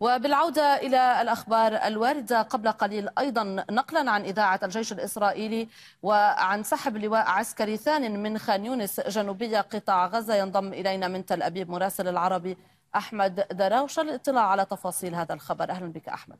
وبالعودة إلى الأخبار الواردة قبل قليل أيضا نقلا عن إذاعة الجيش الإسرائيلي وعن سحب لواء عسكري ثان من خان يونس جنوبية قطاع غزة ينضم إلينا من تل أبيب مراسل العربي أحمد دراوش للإطلاع على تفاصيل هذا الخبر أهلا بك أحمد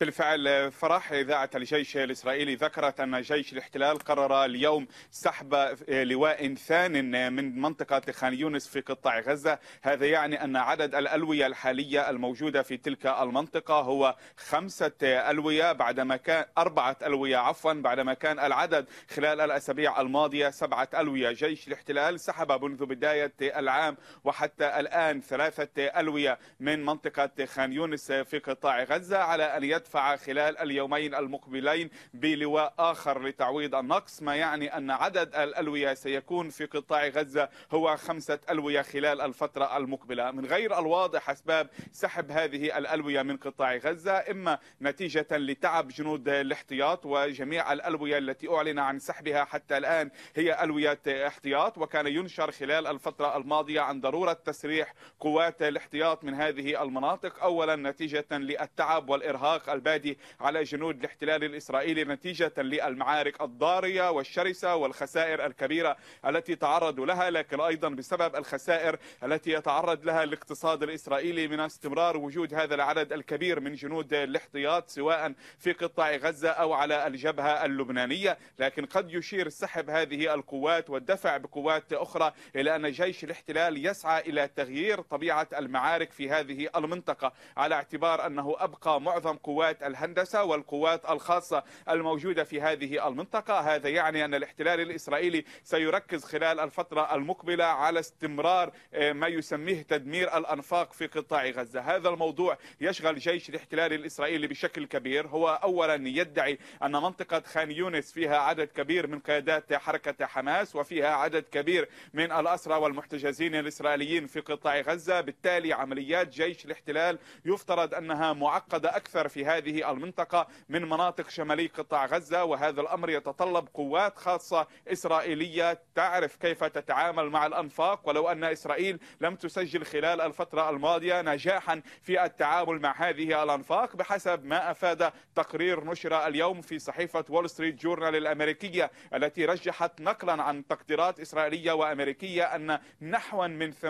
بالفعل فرح إذاعة الجيش الإسرائيلي ذكرت أن جيش الاحتلال قرر اليوم سحب لواء ثان من منطقة خان يونس في قطاع غزة هذا يعني أن عدد الألوية الحالية الموجودة في تلك المنطقة هو خمسة ألوية بعدما كان أربعة ألوية عفوا بعدما كان العدد خلال الأسابيع الماضية سبعة ألوية جيش الاحتلال سحب منذ بداية العام وحتى الآن ثلاثة ألوية من منطقة خان يونس في قطاع غزة على أن يدفع يدفع خلال اليومين المقبلين بلواء آخر لتعويض النقص ما يعني أن عدد الألوية سيكون في قطاع غزة هو خمسة ألوية خلال الفترة المقبلة من غير الواضح أسباب سحب هذه الألوية من قطاع غزة إما نتيجة لتعب جنود الاحتياط وجميع الألوية التي أعلن عن سحبها حتى الآن هي ألوية احتياط وكان ينشر خلال الفترة الماضية عن ضرورة تسريح قوات الاحتياط من هذه المناطق أولا نتيجة للتعب والإرهاق البادي على جنود الاحتلال الإسرائيلي نتيجة للمعارك الضارية والشرسة والخسائر الكبيرة التي تعرضوا لها لكن أيضا بسبب الخسائر التي يتعرض لها الاقتصاد الإسرائيلي من استمرار وجود هذا العدد الكبير من جنود الاحتياط سواء في قطاع غزة أو على الجبهة اللبنانية لكن قد يشير سحب هذه القوات والدفع بقوات أخرى إلى أن جيش الاحتلال يسعى إلى تغيير طبيعة المعارك في هذه المنطقة على اعتبار أنه أبقى معظم قوات قوات الهندسة والقوات الخاصة الموجودة في هذه المنطقة هذا يعني أن الاحتلال الإسرائيلي سيركز خلال الفترة المقبلة على استمرار آه، ما يسميه تدمير الأنفاق في قطاع غزة هذا الموضوع يشغل جيش الاحتلال الإسرائيلي بشكل كبير هو أولا يدعي أن منطقة خان يونس فيها عدد كبير من قيادات حركة حماس وفيها عدد كبير من الأسرى والمحتجزين الإسرائيليين في قطاع غزة بالتالي عمليات جيش الاحتلال يفترض أنها معقدة أكثر في هذه هذه المنطقة من مناطق شمالي قطاع غزة وهذا الأمر يتطلب قوات خاصة إسرائيلية تعرف كيف تتعامل مع الأنفاق ولو أن إسرائيل لم تسجل خلال الفترة الماضية نجاحا في التعامل مع هذه الأنفاق بحسب ما أفاد تقرير نشر اليوم في صحيفة وول ستريت جورنال الأمريكية التي رجحت نقلا عن تقديرات إسرائيلية وأمريكية أن نحو من 80%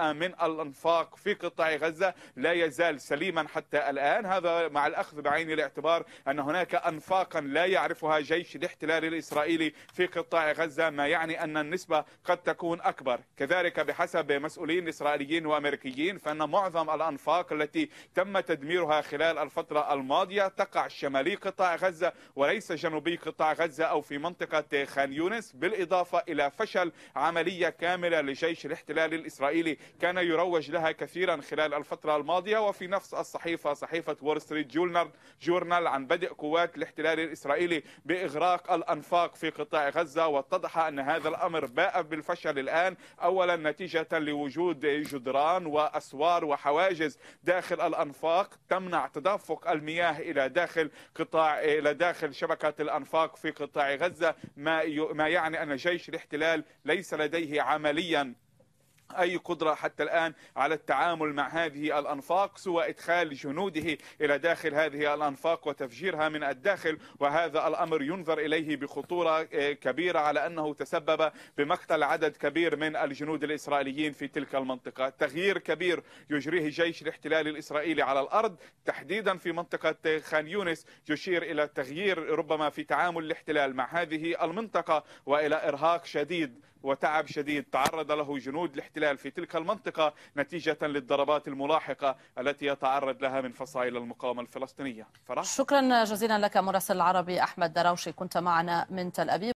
من الأنفاق في قطاع غزة لا يزال سليما حتى الآن هذا مع الأخذ بعين الاعتبار أن هناك أنفاقا لا يعرفها جيش الاحتلال الإسرائيلي في قطاع غزة ما يعني أن النسبة قد تكون أكبر كذلك بحسب مسؤولين إسرائيليين وأمريكيين فأن معظم الأنفاق التي تم تدميرها خلال الفترة الماضية تقع شمالي قطاع غزة وليس جنوبي قطاع غزة أو في منطقة خان يونس بالإضافة إلى فشل عملية كاملة لجيش الاحتلال الإسرائيلي كان يروج لها كثيرا خلال الفترة الماضية وفي نفس الصحيفة صحيفة وول ستريت ستريت جورنال عن بدء قوات الاحتلال الإسرائيلي بإغراق الأنفاق في قطاع غزة واتضح أن هذا الأمر باء بالفشل الآن أولا نتيجة لوجود جدران وأسوار وحواجز داخل الأنفاق تمنع تدفق المياه إلى داخل قطاع إلى داخل شبكة الأنفاق في قطاع غزة ما ما يعني أن جيش الاحتلال ليس لديه عمليا أي قدرة حتى الآن على التعامل مع هذه الأنفاق سوى إدخال جنوده إلى داخل هذه الأنفاق وتفجيرها من الداخل وهذا الأمر ينظر إليه بخطورة آه، كبيرة على أنه تسبب بمقتل عدد كبير من الجنود الإسرائيليين في تلك المنطقة تغيير كبير يجريه جيش الاحتلال الإسرائيلي على الأرض تحديدا في منطقة خان يونس يشير إلى تغيير ربما في تعامل الاحتلال مع هذه المنطقة وإلى إرهاق شديد وتعب شديد تعرض له جنود الاحتلال في تلك المنطقة نتيجة للضربات الملاحقة التي يتعرض لها من فصائل المقاومة الفلسطينية فرح. شكرا جزيلا لك مراسل العربي أحمد دراوشي كنت معنا من تل أبيب